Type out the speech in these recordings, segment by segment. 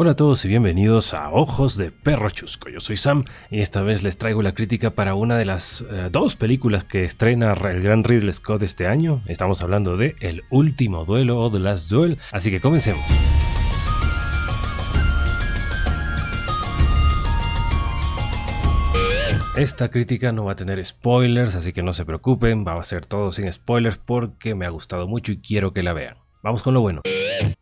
Hola a todos y bienvenidos a Ojos de Perro Chusco. Yo soy Sam y esta vez les traigo la crítica para una de las eh, dos películas que estrena el gran Ridley Scott este año. Estamos hablando de El último duelo o The Last Duel, así que comencemos. Esta crítica no va a tener spoilers, así que no se preocupen, va a ser todo sin spoilers porque me ha gustado mucho y quiero que la vean. Vamos con lo bueno.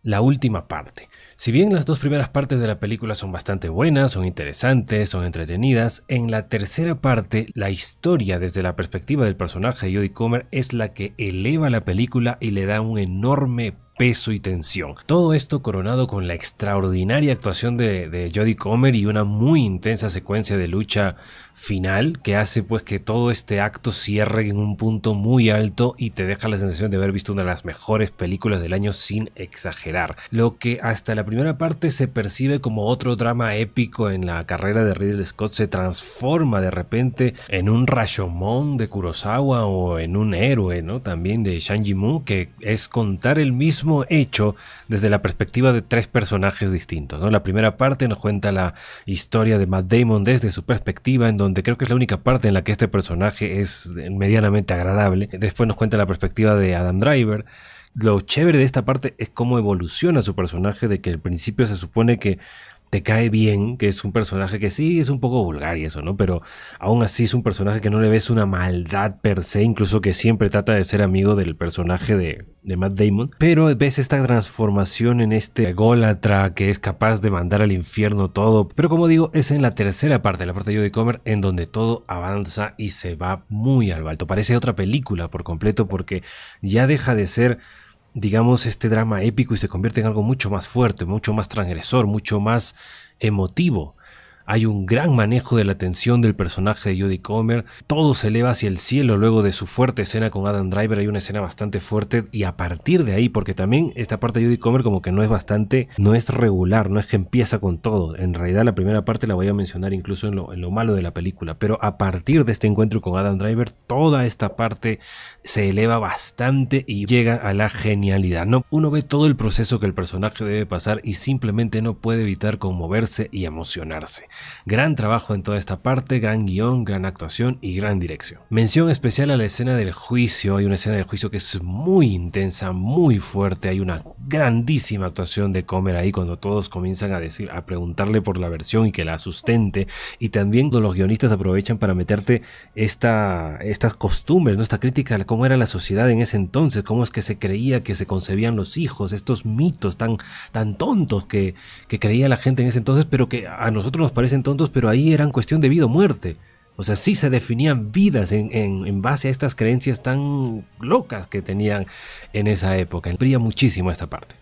La última parte. Si bien las dos primeras partes de la película son bastante buenas, son interesantes, son entretenidas, en la tercera parte la historia desde la perspectiva del personaje de Jodie Comer es la que eleva la película y le da un enorme peso y tensión. Todo esto coronado con la extraordinaria actuación de, Jodie Comer y una muy intensa secuencia de lucha final que hace pues que todo este acto cierre en un punto muy alto y te deja la sensación de haber visto una de las mejores películas del año sin exagerar. Lo que hasta la primera parte se percibe como otro drama épico en la carrera de Ridley Scott se transforma de repente en un Rashomon de Kurosawa o en un héroe, ¿no? También de Shang Mu que es contar el mismo hecho desde la perspectiva de tres personajes distintos. ¿no? La primera parte nos cuenta la historia de Matt Damon desde su perspectiva, en donde creo que es la única parte en la que este personaje es medianamente agradable. Después nos cuenta la perspectiva de Adam Driver lo chévere de esta parte es cómo evoluciona su personaje, de que al principio se supone que te cae bien, que es un personaje que sí es un poco vulgar y eso, ¿no? Pero aún así es un personaje que no le ves una maldad per se, incluso que siempre trata de ser amigo del personaje de, Matt Damon. Pero ves esta transformación en este ególatra que es capaz de mandar al infierno todo. Pero como digo, es en la tercera parte, la parte de Jodie Comer, en donde todo avanza y se va muy al balto. Parece otra película por completo porque ya deja de ser digamos, este drama épico y se convierte en algo mucho más fuerte, mucho más transgresor, mucho más emotivo. Hay un gran manejo de la atención del personaje de Judy Comer. Todo se eleva hacia el cielo luego de su fuerte escena con Adam Driver. Hay una escena bastante fuerte y a partir de ahí, porque también esta parte de Judy Comer como que no es bastante, no es regular, no es que empieza con todo. En realidad la primera parte la voy a mencionar incluso en lo, malo de la película. Pero a partir de este encuentro con Adam Driver, toda esta parte se eleva bastante y llega a la genialidad. uno ve todo el proceso que el personaje debe pasar y simplemente no puede evitar conmoverse y emocionarse. Gran trabajo en toda esta parte, gran guión, gran actuación y gran dirección. Mención especial a la escena del juicio, hay una escena del juicio que es muy intensa, muy fuerte, hay una grandísima actuación de Comer ahí cuando todos comienzan a decir, a preguntarle por la versión y que la sustente y también los guionistas aprovechan para meterte esta, estas costumbres, nuestra esta crítica cómo era la sociedad en ese entonces, cómo es que se creía que se concebían los hijos, estos mitos tan, tan tontos que, que creía la gente en ese entonces, pero que a nosotros nos parece en tontos, pero ahí eran cuestión de vida o muerte. O sea, sí se definían vidas en, base a estas creencias tan locas que tenían en esa época. Brilla muchísimo esta parte.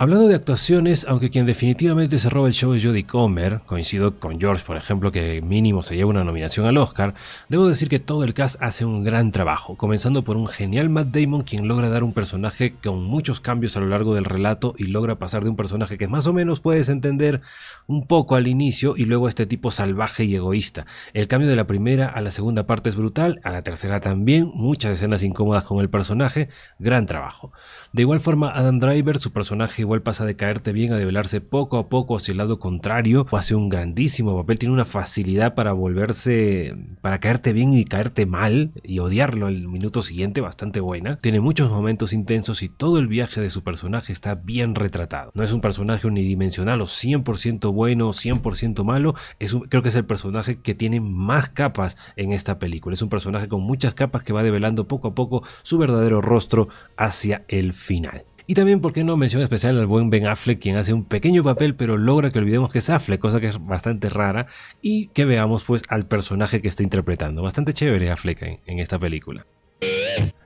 Hablando de actuaciones, aunque quien definitivamente se roba el show es Jodie Comer, coincido con George, por ejemplo, que mínimo se lleva una nominación al Oscar, debo decir que todo el cast hace un gran trabajo, comenzando por un genial Matt Damon quien logra dar un personaje con muchos cambios a lo largo del relato y logra pasar de un personaje que más o menos puedes entender un poco al inicio y luego a este tipo salvaje y egoísta. El cambio de la primera a la segunda parte es brutal, a la tercera también, muchas escenas incómodas con el personaje, gran trabajo. De igual forma, Adam Driver, su personaje personaje igual pasa de caerte bien a develarse poco a poco hacia el lado contrario o hace un grandísimo papel. Tiene una facilidad para volverse, para caerte bien y caerte mal y odiarlo al minuto siguiente bastante buena. Tiene muchos momentos intensos y todo el viaje de su personaje está bien retratado. No es un personaje unidimensional o 100% bueno o 100% malo. Es creo que es el personaje que tiene más capas en esta película. Es un personaje con muchas capas que va develando poco a poco su verdadero rostro hacia el final. Y también, ¿por qué no mención especial al buen Ben Affleck, quien hace un pequeño papel, pero logra que olvidemos que es Affleck, cosa que es bastante rara, y que veamos pues al personaje que está interpretando. Bastante chévere Affleck en esta película.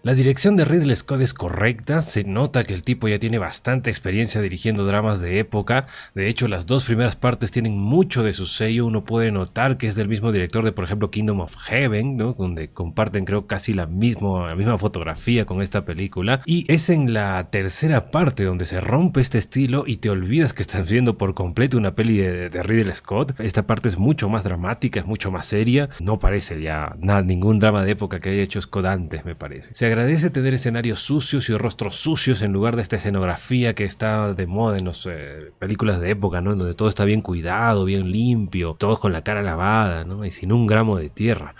La dirección de Ridley Scott es correcta, se nota que el tipo ya tiene bastante experiencia dirigiendo dramas de época, de hecho las dos primeras partes tienen mucho de su sello, uno puede notar que es del mismo director de por ejemplo Kingdom of Heaven, donde comparten creo casi la misma, fotografía con esta película, y es en la tercera parte donde se rompe este estilo y te olvidas que estás viendo por completo una peli de, de Ridley Scott, esta parte es mucho más dramática, es mucho más seria, no parece ya ningún drama de época que haya hecho Scott antes me parece. Se agradece tener escenarios sucios y rostros sucios en lugar de esta escenografía que está de moda en las eh, películas de época, donde todo está bien cuidado, bien limpio, todos con la cara lavada, ¿no? Y sin un gramo de tierra.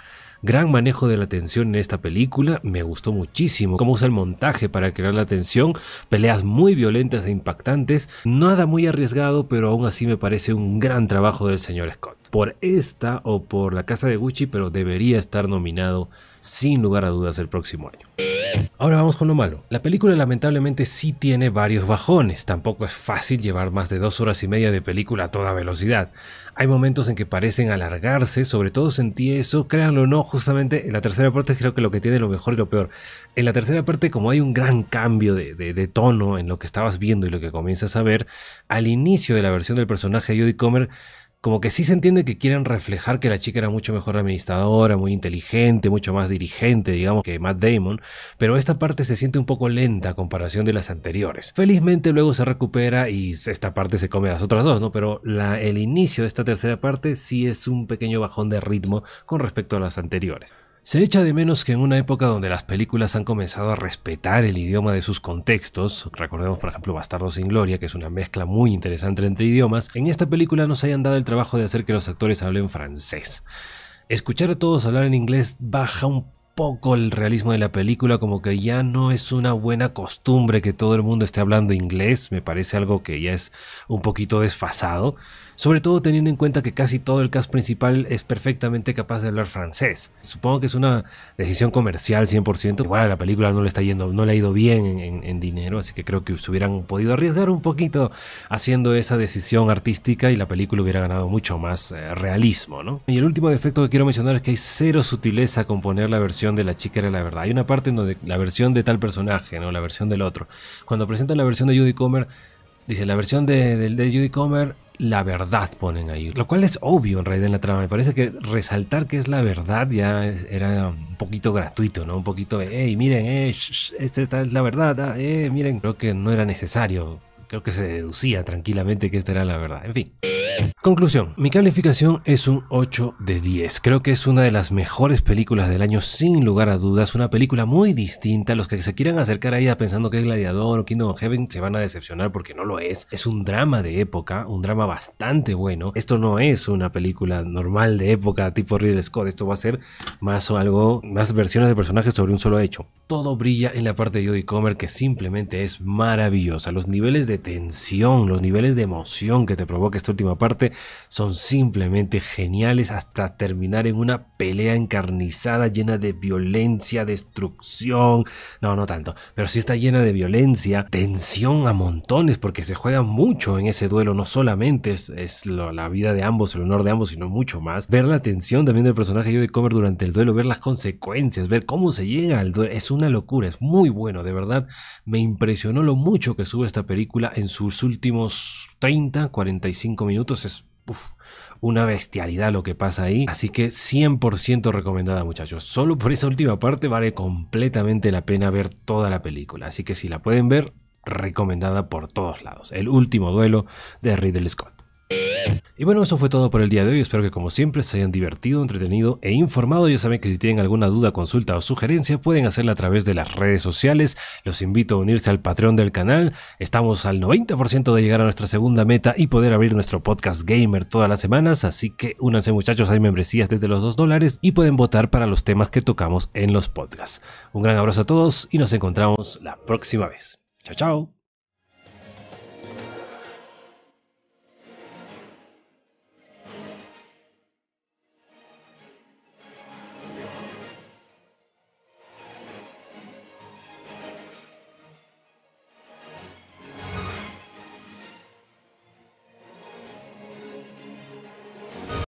Gran manejo de la tensión en esta película, me gustó muchísimo cómo usa el montaje para crear la tensión, peleas muy violentas e impactantes, nada muy arriesgado, pero aún así me parece un gran trabajo del señor Scott. Por esta o por La Casa de Gucci, pero debería estar nominado sin lugar a dudas el próximo año. Ahora vamos con lo malo. La película lamentablemente sí tiene varios bajones, tampoco es fácil llevar más de dos horas y media de película a toda velocidad. Hay momentos en que parecen alargarse, sobre todo sentí eso, créanlo o no, justamente en la tercera parte creo que lo que tiene lo mejor y lo peor. En la tercera parte como hay un gran cambio de, tono en lo que estabas viendo y lo que comienzas a ver, al inicio de la versión del personaje de Judy Comer como que sí se entiende que quieren reflejar que la chica era mucho mejor administradora, muy inteligente, mucho más dirigente, digamos, que Matt Damon, pero esta parte se siente un poco lenta a comparación de las anteriores. Felizmente luego se recupera y esta parte se come a las otras dos, ¿no? Pero el inicio de esta tercera parte sí es un pequeño bajón de ritmo con respecto a las anteriores. Se echa de menos que en una época donde las películas han comenzado a respetar el idioma de sus contextos, recordemos por ejemplo Bastardo sin Gloria, que es una mezcla muy interesante entre idiomas, en esta película nos hayan dado el trabajo de hacer que los actores hablen francés. Escuchar a todos hablar en inglés baja un poco el realismo de la película, como que ya no es una buena costumbre que todo el mundo esté hablando inglés, me parece algo que ya es un poquito desfasado, sobre todo teniendo en cuenta que casi todo el cast principal es perfectamente capaz de hablar francés. Supongo que es una decisión comercial 100%, igual la película no le está yendo, no le ha ido bien en, dinero, así que creo que se hubieran podido arriesgar un poquito haciendo esa decisión artística y la película hubiera ganado mucho más eh, realismo, Y el último defecto que quiero mencionar es que hay cero sutileza con poner la versión de la chica era la verdad. Hay una parte en donde la versión de tal personaje, ¿no? La versión del otro. Cuando presentan la versión de Judy Comer, dice la versión de, Judy Comer, la verdad ponen ahí. Lo cual es obvio en realidad en la trama. Me parece que resaltar que es la verdad ya era un poquito gratuito, ¿no? Un poquito de, hey, miren, eh, este, esta es la verdad, ah, eh, miren. Creo que no era necesario. Creo que se deducía tranquilamente que esta era la verdad. En fin. Conclusión, mi calificación es un 8 de 10. Creo que es una de las mejores películas del año sin lugar a dudas, una película muy distinta. Los que se quieran acercar a ella pensando que es Gladiador o Kingdom of Heaven se van a decepcionar porque no lo es. Es un drama de época, un drama bastante bueno. Esto no es una película normal de época tipo Ridley Scott, esto va a ser más o algo, más versiones de personajes sobre un solo hecho. Todo brilla en la parte de Jodie Comer que simplemente es maravillosa. Los niveles de tensión, los niveles de emoción que te provoca esta última parte parte son simplemente geniales hasta terminar en una pelea encarnizada llena de violencia, destrucción, no, no tanto, pero sí está llena de violencia, tensión a montones porque se juega mucho en ese duelo, no solamente es, la vida de ambos, el honor de ambos, sino mucho más. Ver la tensión también del personaje de Comer durante el duelo, ver las consecuencias, ver cómo se llega al duelo, es una locura, es muy bueno, de verdad me impresionó lo mucho que sube esta película en sus últimos 30, 45 minutos es una bestialidad lo que pasa ahí. Así que 100% recomendada muchachos. Solo por esa última parte vale completamente la pena ver toda la película. Así que si la pueden ver, recomendada por todos lados. El último duelo de Riddle Scott. Y bueno, eso fue todo por el día de hoy. Espero que como siempre se hayan divertido, entretenido e informado. Ya saben que si tienen alguna duda, consulta o sugerencia pueden hacerla a través de las redes sociales. Los invito a unirse al Patreon del canal. Estamos al 90% de llegar a nuestra segunda meta y poder abrir nuestro podcast gamer todas las semanas. Así que únanse muchachos, hay membresías desde los 2 dólares y pueden votar para los temas que tocamos en los podcasts. Un gran abrazo a todos y nos encontramos la próxima vez. Chao, chao.